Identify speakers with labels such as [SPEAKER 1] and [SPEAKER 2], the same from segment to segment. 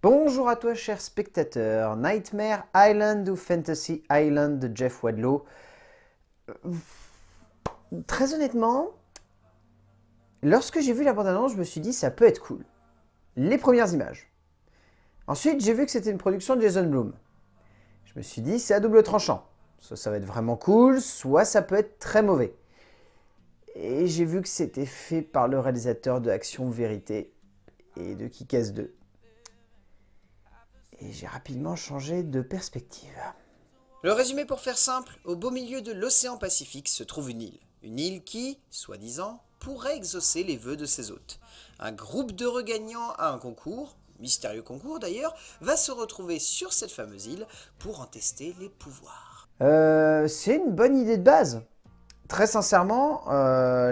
[SPEAKER 1] Bonjour à toi chers spectateurs, Nightmare Island ou Fantasy Island de Jeff Wadlow. Euh, très honnêtement, lorsque j'ai vu la bande-annonce, je me suis dit ça peut être cool. Les premières images. Ensuite, j'ai vu que c'était une production de Jason Bloom. Je me suis dit c'est à double tranchant. Soit ça va être vraiment cool, soit ça peut être très mauvais. Et j'ai vu que c'était fait par le réalisateur de Action Vérité et de kick 2 et j'ai rapidement changé de perspective. Le résumé pour faire simple, au beau milieu de l'océan Pacifique se trouve une île. Une île qui, soi-disant, pourrait exaucer les vœux de ses hôtes. Un groupe de regagnants à un concours, mystérieux concours d'ailleurs, va se retrouver sur cette fameuse île pour en tester les pouvoirs. Euh, c'est une bonne idée de base. Très sincèrement, euh,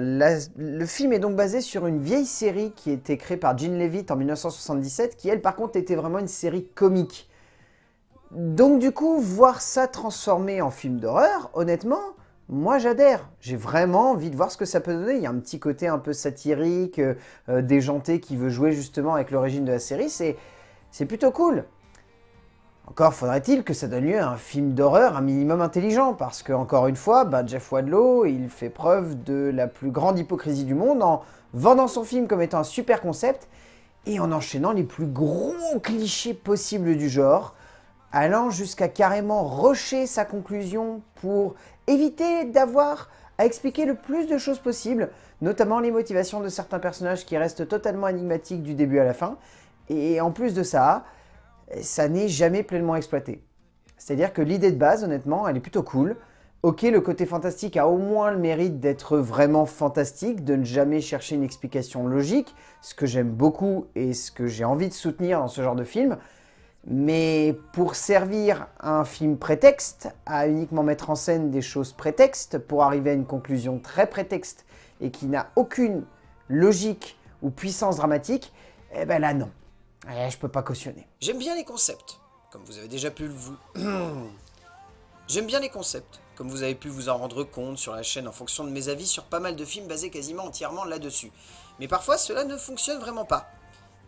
[SPEAKER 1] le film est donc basé sur une vieille série qui était créée par Gene Levitt en 1977, qui elle par contre était vraiment une série comique. Donc du coup, voir ça transformé en film d'horreur, honnêtement, moi j'adhère. J'ai vraiment envie de voir ce que ça peut donner. Il y a un petit côté un peu satirique, euh, euh, déjanté qui veut jouer justement avec l'origine de la série, c'est plutôt cool. Encore faudrait-il que ça donne lieu à un film d'horreur un minimum intelligent, parce que, encore une fois, bah, Jeff Wadlow, il fait preuve de la plus grande hypocrisie du monde en vendant son film comme étant un super concept et en enchaînant les plus gros clichés possibles du genre, allant jusqu'à carrément rusher sa conclusion pour éviter d'avoir à expliquer le plus de choses possibles, notamment les motivations de certains personnages qui restent totalement énigmatiques du début à la fin. Et en plus de ça, ça n'est jamais pleinement exploité. C'est-à-dire que l'idée de base, honnêtement, elle est plutôt cool. Ok, le côté fantastique a au moins le mérite d'être vraiment fantastique, de ne jamais chercher une explication logique, ce que j'aime beaucoup et ce que j'ai envie de soutenir dans ce genre de film. Mais pour servir un film prétexte, à uniquement mettre en scène des choses prétextes, pour arriver à une conclusion très prétexte et qui n'a aucune logique ou puissance dramatique, eh ben là non je peux pas cautionner. J'aime bien les concepts, comme vous avez déjà pu le vous... J'aime bien les concepts, comme vous avez pu vous en rendre compte sur la chaîne en fonction de mes avis sur pas mal de films basés quasiment entièrement là-dessus. Mais parfois, cela ne fonctionne vraiment pas.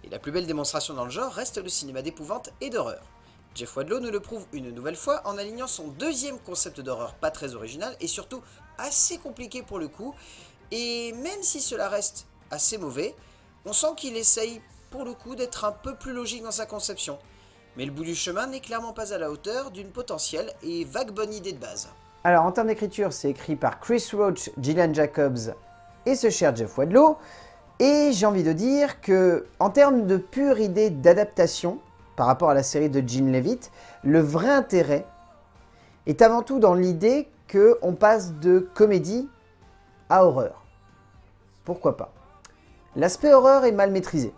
[SPEAKER 1] Et la plus belle démonstration dans le genre reste le cinéma d'épouvante et d'horreur. Jeff Wadlow nous le prouve une nouvelle fois en alignant son deuxième concept d'horreur pas très original et surtout assez compliqué pour le coup, et même si cela reste assez mauvais, on sent qu'il essaye pour le coup d'être un peu plus logique dans sa conception. Mais le bout du chemin n'est clairement pas à la hauteur d'une potentielle et vague bonne idée de base. Alors en termes d'écriture, c'est écrit par Chris Roach, Gillian Jacobs et ce cher Jeff Wadlow. Et j'ai envie de dire que, en termes de pure idée d'adaptation par rapport à la série de Gene Levitt, le vrai intérêt est avant tout dans l'idée qu'on passe de comédie à horreur. Pourquoi pas L'aspect horreur est mal maîtrisé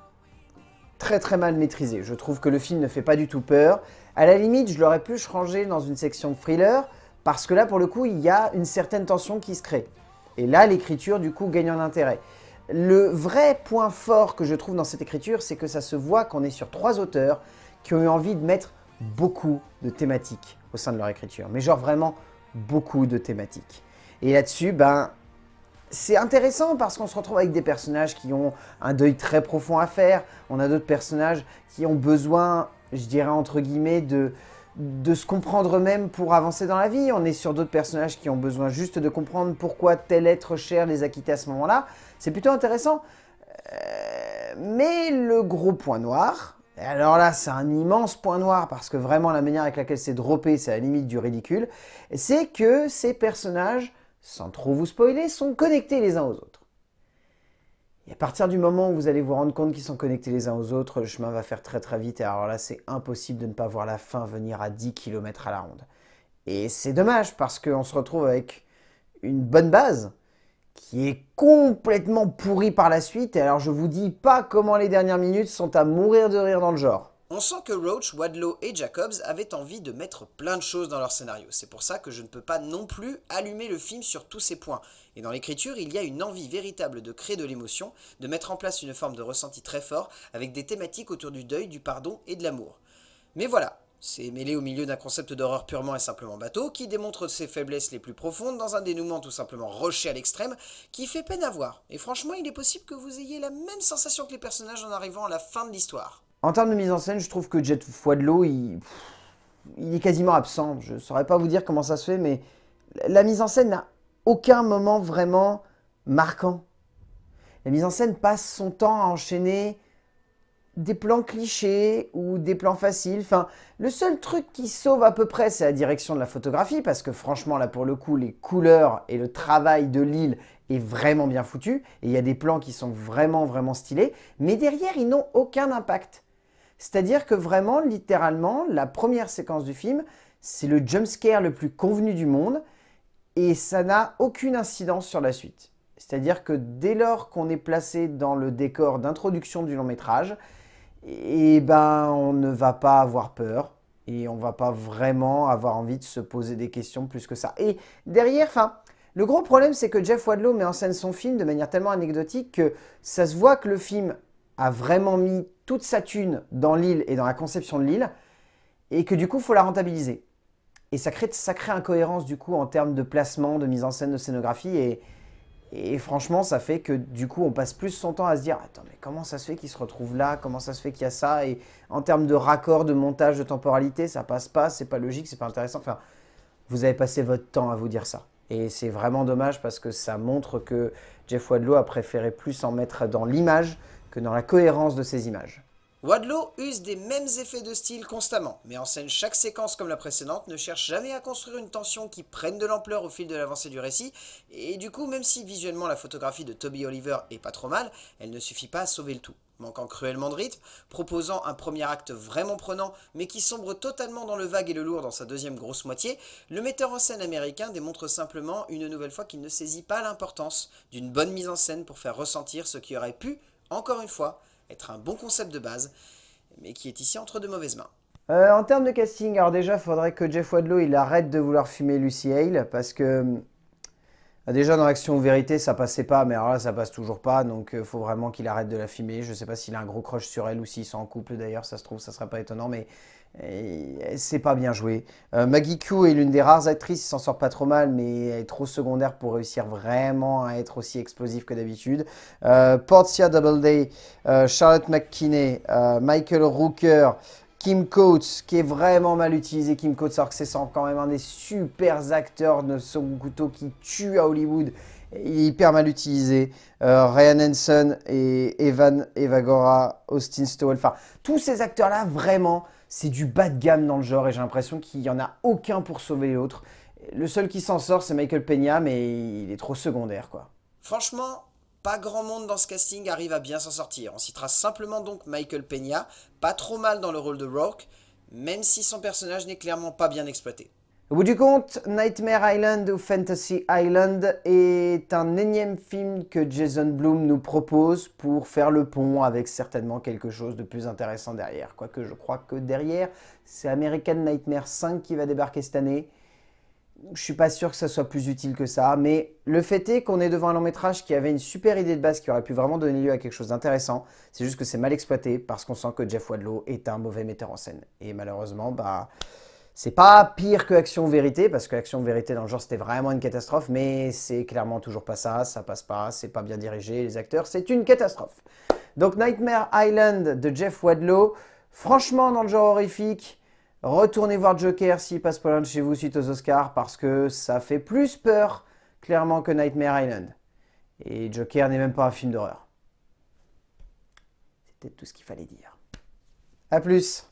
[SPEAKER 1] très très mal maîtrisé. Je trouve que le film ne fait pas du tout peur. À la limite, je l'aurais pu ranger dans une section thriller, parce que là, pour le coup, il y a une certaine tension qui se crée. Et là, l'écriture, du coup, gagne en intérêt. Le vrai point fort que je trouve dans cette écriture, c'est que ça se voit qu'on est sur trois auteurs qui ont eu envie de mettre beaucoup de thématiques au sein de leur écriture. Mais genre vraiment beaucoup de thématiques. Et là-dessus, ben, c'est intéressant parce qu'on se retrouve avec des personnages qui ont un deuil très profond à faire. On a d'autres personnages qui ont besoin, je dirais entre guillemets, de, de se comprendre eux-mêmes pour avancer dans la vie. On est sur d'autres personnages qui ont besoin juste de comprendre pourquoi tel être cher les a quittés à ce moment-là. C'est plutôt intéressant. Euh, mais le gros point noir, alors là, c'est un immense point noir parce que vraiment la manière avec laquelle c'est droppé, c'est à la limite du ridicule, c'est que ces personnages sans trop vous spoiler, sont connectés les uns aux autres. Et à partir du moment où vous allez vous rendre compte qu'ils sont connectés les uns aux autres, le chemin va faire très très vite. Et alors là, c'est impossible de ne pas voir la fin venir à 10 km à la ronde. Et c'est dommage parce qu'on se retrouve avec une bonne base qui est complètement pourrie par la suite. Et alors je vous dis pas comment les dernières minutes sont à mourir de rire dans le genre. On sent que Roach, Wadlow et Jacobs avaient envie de mettre plein de choses dans leur scénario. C'est pour ça que je ne peux pas non plus allumer le film sur tous ces points. Et dans l'écriture, il y a une envie véritable de créer de l'émotion, de mettre en place une forme de ressenti très fort, avec des thématiques autour du deuil, du pardon et de l'amour. Mais voilà, c'est mêlé au milieu d'un concept d'horreur purement et simplement bateau, qui démontre ses faiblesses les plus profondes dans un dénouement tout simplement roché à l'extrême, qui fait peine à voir. Et franchement, il est possible que vous ayez la même sensation que les personnages en arrivant à la fin de l'histoire. En termes de mise en scène, je trouve que Jet Fois de l'eau, il est quasiment absent. Je ne saurais pas vous dire comment ça se fait, mais la mise en scène n'a aucun moment vraiment marquant. La mise en scène passe son temps à enchaîner des plans clichés ou des plans faciles. Enfin, le seul truc qui sauve à peu près, c'est la direction de la photographie, parce que franchement, là, pour le coup, les couleurs et le travail de l'île est vraiment bien foutu, et il y a des plans qui sont vraiment, vraiment stylés, mais derrière, ils n'ont aucun impact. C'est-à-dire que vraiment, littéralement, la première séquence du film, c'est le jumpscare le plus convenu du monde et ça n'a aucune incidence sur la suite. C'est-à-dire que dès lors qu'on est placé dans le décor d'introduction du long métrage, eh ben, on ne va pas avoir peur et on ne va pas vraiment avoir envie de se poser des questions plus que ça. Et derrière, enfin, le gros problème, c'est que Jeff Wadlow met en scène son film de manière tellement anecdotique que ça se voit que le film a vraiment mis toute sa thune dans l'île et dans la conception de l'île, et que du coup, il faut la rentabiliser. Et ça crée, ça crée incohérence du coup en termes de placement, de mise en scène, de scénographie, et, et franchement, ça fait que du coup, on passe plus son temps à se dire Attends, mais comment ça se fait qu'il se retrouve là Comment ça se fait qu'il y a ça Et en termes de raccord, de montage, de temporalité, ça passe pas, c'est pas logique, c'est pas intéressant. Enfin, vous avez passé votre temps à vous dire ça. Et c'est vraiment dommage parce que ça montre que Jeff Wadlow a préféré plus en mettre dans l'image que dans la cohérence de ses images. Wadlow use des mêmes effets de style constamment, mais en scène, chaque séquence comme la précédente, ne cherche jamais à construire une tension qui prenne de l'ampleur au fil de l'avancée du récit, et du coup, même si visuellement la photographie de Toby Oliver est pas trop mal, elle ne suffit pas à sauver le tout. Manquant cruellement de rythme, proposant un premier acte vraiment prenant, mais qui sombre totalement dans le vague et le lourd dans sa deuxième grosse moitié, le metteur en scène américain démontre simplement une nouvelle fois qu'il ne saisit pas l'importance d'une bonne mise en scène pour faire ressentir ce qui aurait pu encore une fois, être un bon concept de base, mais qui est ici entre de mauvaises mains. Euh, en termes de casting, alors déjà, il faudrait que Jeff Wadlow il arrête de vouloir fumer Lucy Hale, parce que hum, ah, déjà dans Action Vérité, ça passait pas, mais alors là, ça passe toujours pas, donc il euh, faut vraiment qu'il arrête de la fumer. Je sais pas s'il a un gros crush sur elle ou s'ils sont en couple d'ailleurs, ça se trouve, ça serait pas étonnant, mais c'est pas bien joué. Euh, Maggie Q est l'une des rares actrices qui s'en sort pas trop mal, mais elle est trop secondaire pour réussir vraiment à être aussi explosif que d'habitude. Euh, Portia Doubleday, euh, Charlotte McKinney, Michael Rooker, Kim Coates, qui est vraiment mal utilisé. Kim Coates, alors que c'est quand même un des super acteurs de son couteau qui tue à Hollywood. Il est hyper mal utilisé. Ryan Hansen et Evan Evagora, Austin Stowell. Enfin, tous ces acteurs-là, vraiment, c'est du bas de gamme dans le genre et j'ai l'impression qu'il n'y en a aucun pour sauver l'autre. Le seul qui s'en sort, c'est Michael Peña, mais il est trop secondaire, quoi. Franchement, pas grand monde dans ce casting arrive à bien s'en sortir. On citera simplement donc Michael Peña, pas trop mal dans le rôle de Rourke, même si son personnage n'est clairement pas bien exploité. Au bout du compte, Nightmare Island ou Fantasy Island est un énième film que Jason Bloom nous propose pour faire le pont avec certainement quelque chose de plus intéressant derrière. Quoique je crois que derrière, c'est American Nightmare 5 qui va débarquer cette année. Je suis pas sûr que ça soit plus utile que ça, mais le fait est qu'on est devant un long métrage qui avait une super idée de base qui aurait pu vraiment donner lieu à quelque chose d'intéressant. C'est juste que c'est mal exploité parce qu'on sent que Jeff Wadlow est un mauvais metteur en scène. Et malheureusement, bah. C'est pas pire que Action Vérité, parce que Action Vérité dans le genre c'était vraiment une catastrophe, mais c'est clairement toujours pas ça, ça passe pas, c'est pas bien dirigé, les acteurs, c'est une catastrophe. Donc Nightmare Island de Jeff Wadlow, franchement dans le genre horrifique, retournez voir Joker s'il passe pas loin de chez vous suite aux Oscars, parce que ça fait plus peur clairement que Nightmare Island. Et Joker n'est même pas un film d'horreur. C'était tout ce qu'il fallait dire. A plus